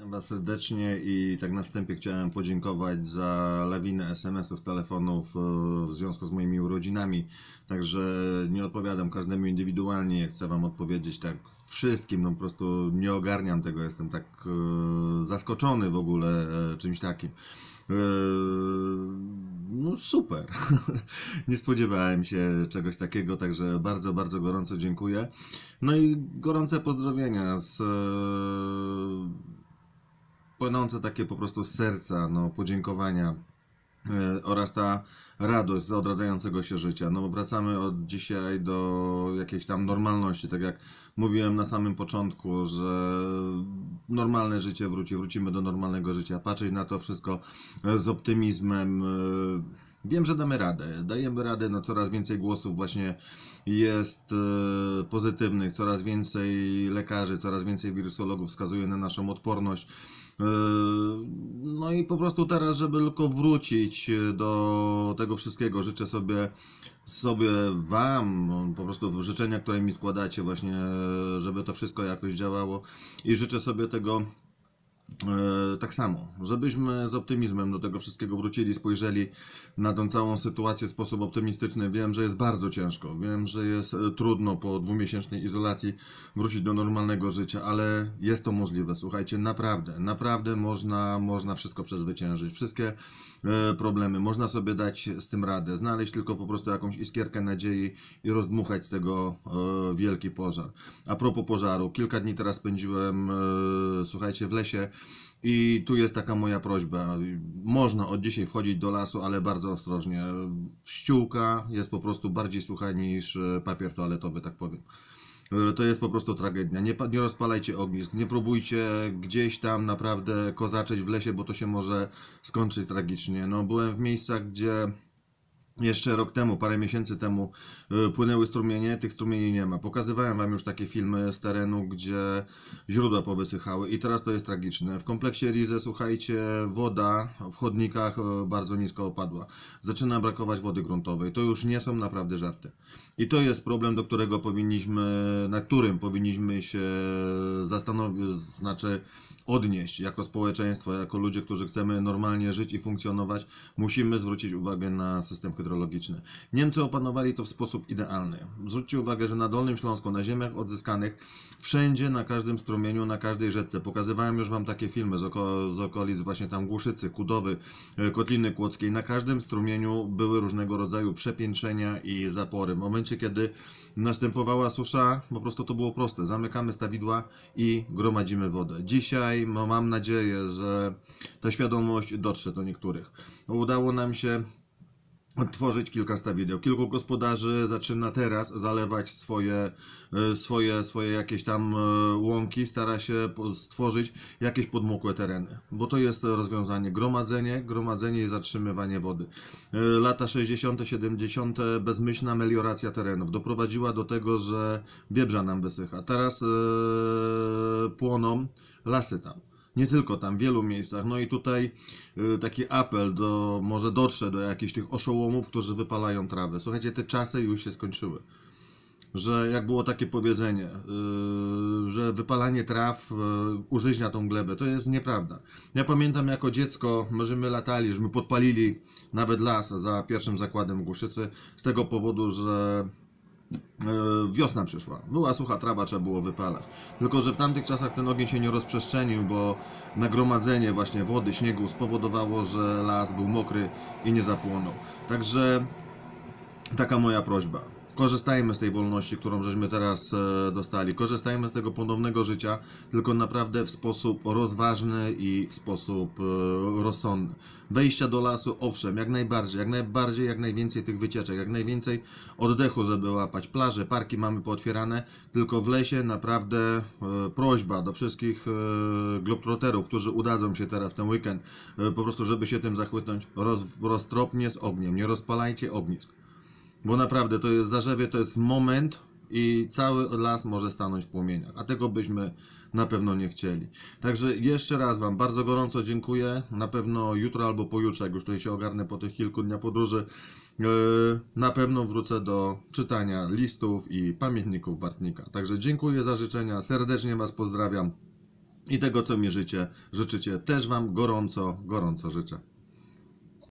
Witam Was serdecznie i tak na wstępie chciałem podziękować za lawinę SMS-ów, telefonów e, w związku z moimi urodzinami. Także nie odpowiadam każdemu indywidualnie, chcę Wam odpowiedzieć tak wszystkim. No po prostu nie ogarniam tego, jestem tak e, zaskoczony w ogóle e, czymś takim. No super. Nie spodziewałem się czegoś takiego, także bardzo, bardzo gorąco dziękuję. No i gorące pozdrowienia z płynące takie po prostu serca, no, podziękowania yy, oraz ta radość z odradzającego się życia. No wracamy od dzisiaj do jakiejś tam normalności, tak jak mówiłem na samym początku, że normalne życie wróci, wrócimy do normalnego życia, patrzeć na to wszystko z optymizmem, yy, Wiem, że damy radę. Dajemy radę, no coraz więcej głosów właśnie jest e, pozytywnych, coraz więcej lekarzy, coraz więcej wirusologów wskazuje na naszą odporność. E, no i po prostu teraz, żeby tylko wrócić e, do tego wszystkiego, życzę sobie, sobie Wam, po prostu życzenia, które mi składacie, właśnie, żeby to wszystko jakoś działało i życzę sobie tego E, tak samo, żebyśmy z optymizmem do tego wszystkiego wrócili, spojrzeli na tą całą sytuację w sposób optymistyczny. Wiem, że jest bardzo ciężko, wiem, że jest e, trudno po dwumiesięcznej izolacji wrócić do normalnego życia, ale jest to możliwe. Słuchajcie, naprawdę, naprawdę można, można wszystko przezwyciężyć. Wszystkie e, problemy, można sobie dać z tym radę, znaleźć tylko po prostu jakąś iskierkę nadziei i rozdmuchać z tego wielki pożar. A propos pożaru, kilka dni teraz spędziłem, słuchajcie, w lesie i tu jest taka moja prośba. Można od dzisiaj wchodzić do lasu, ale bardzo ostrożnie. Ściółka jest po prostu bardziej sucha niż e, papier toaletowy, tak powiem. E, to jest po prostu tragedia. Nie, nie rozpalajcie ognisk, nie próbujcie gdzieś tam naprawdę kozaczyć w lesie, bo to się może skończyć tragicznie. No, byłem w miejscach, gdzie jeszcze rok temu, parę miesięcy temu y, płynęły strumienie, tych strumieni nie ma. Pokazywałem Wam już takie filmy z terenu, gdzie źródła powysychały i teraz to jest tragiczne. W kompleksie Rize, słuchajcie, woda w chodnikach y, bardzo nisko opadła. Zaczyna brakować wody gruntowej. To już nie są naprawdę żarty. I to jest problem, do którego powinniśmy, na którym powinniśmy się zastanowić, znaczy odnieść jako społeczeństwo, jako ludzie, którzy chcemy normalnie żyć i funkcjonować. Musimy zwrócić uwagę na system hydrologiczny Niemcy opanowali to w sposób idealny. Zwróćcie uwagę, że na Dolnym Śląsku, na ziemiach odzyskanych, wszędzie, na każdym strumieniu, na każdej rzece, pokazywałem już Wam takie filmy z, oko z okolic właśnie tam Głuszycy, Kudowy, e, Kotliny Kłodzkiej, na każdym strumieniu były różnego rodzaju przepiętrzenia i zapory. W momencie, kiedy następowała susza, po prostu to było proste. Zamykamy stawidła i gromadzimy wodę. Dzisiaj no, mam nadzieję, że ta świadomość dotrze do niektórych. Udało nam się tworzyć kilka stawideł. Kilku gospodarzy zaczyna teraz zalewać swoje, e, swoje, swoje jakieś tam e, łąki, stara się stworzyć jakieś podmokłe tereny, bo to jest rozwiązanie. Gromadzenie, gromadzenie i zatrzymywanie wody. E, lata 60., 70. bezmyślna melioracja terenów doprowadziła do tego, że biebrza nam wysycha. Teraz płoną lasy tam nie tylko tam, w wielu miejscach. No i tutaj y, taki apel do, może dotrze do jakichś tych oszołomów, którzy wypalają trawę. Słuchajcie, te czasy już się skończyły. Że jak było takie powiedzenie, y, że wypalanie traw y, użyźnia tą glebę, to jest nieprawda. Ja pamiętam jako dziecko, że my latali, że my podpalili nawet las za pierwszym zakładem Głuszycy z tego powodu, że E, wiosna przyszła. Była sucha trawa, trzeba było wypalać. Tylko, że w tamtych czasach ten ogień się nie rozprzestrzenił, bo nagromadzenie właśnie wody, śniegu spowodowało, że las był mokry i nie zapłonął. Także taka moja prośba korzystajmy z tej wolności, którą żeśmy teraz e, dostali. Korzystajmy z tego ponownego życia, tylko naprawdę w sposób rozważny i w sposób e, rozsądny. Wejścia do lasu, owszem, jak najbardziej, jak najbardziej, jak najwięcej tych wycieczek, jak najwięcej oddechu, żeby łapać plaże, parki mamy pootwierane, tylko w lesie naprawdę e, prośba do wszystkich globtroterów, którzy udadzą się teraz w ten weekend, po prostu żeby się tym zachwytnąć, roz, roztropnie z ogniem, nie rozpalajcie ognisk. Bo naprawdę to jest zarzewie, to jest moment i cały las może stanąć w płomieniach, a tego byśmy na pewno nie chcieli. Także jeszcze raz Wam bardzo gorąco dziękuję. Na pewno jutro albo pojutrze, jak już tutaj się ogarnę po tych kilku dniach podróży, e, na pewno wrócę do czytania listów i pamiętników Bartnika. Także dziękuję za życzenia, serdecznie Was pozdrawiam i tego, co mi życie, życzycie, też Wam gorąco, gorąco życzę.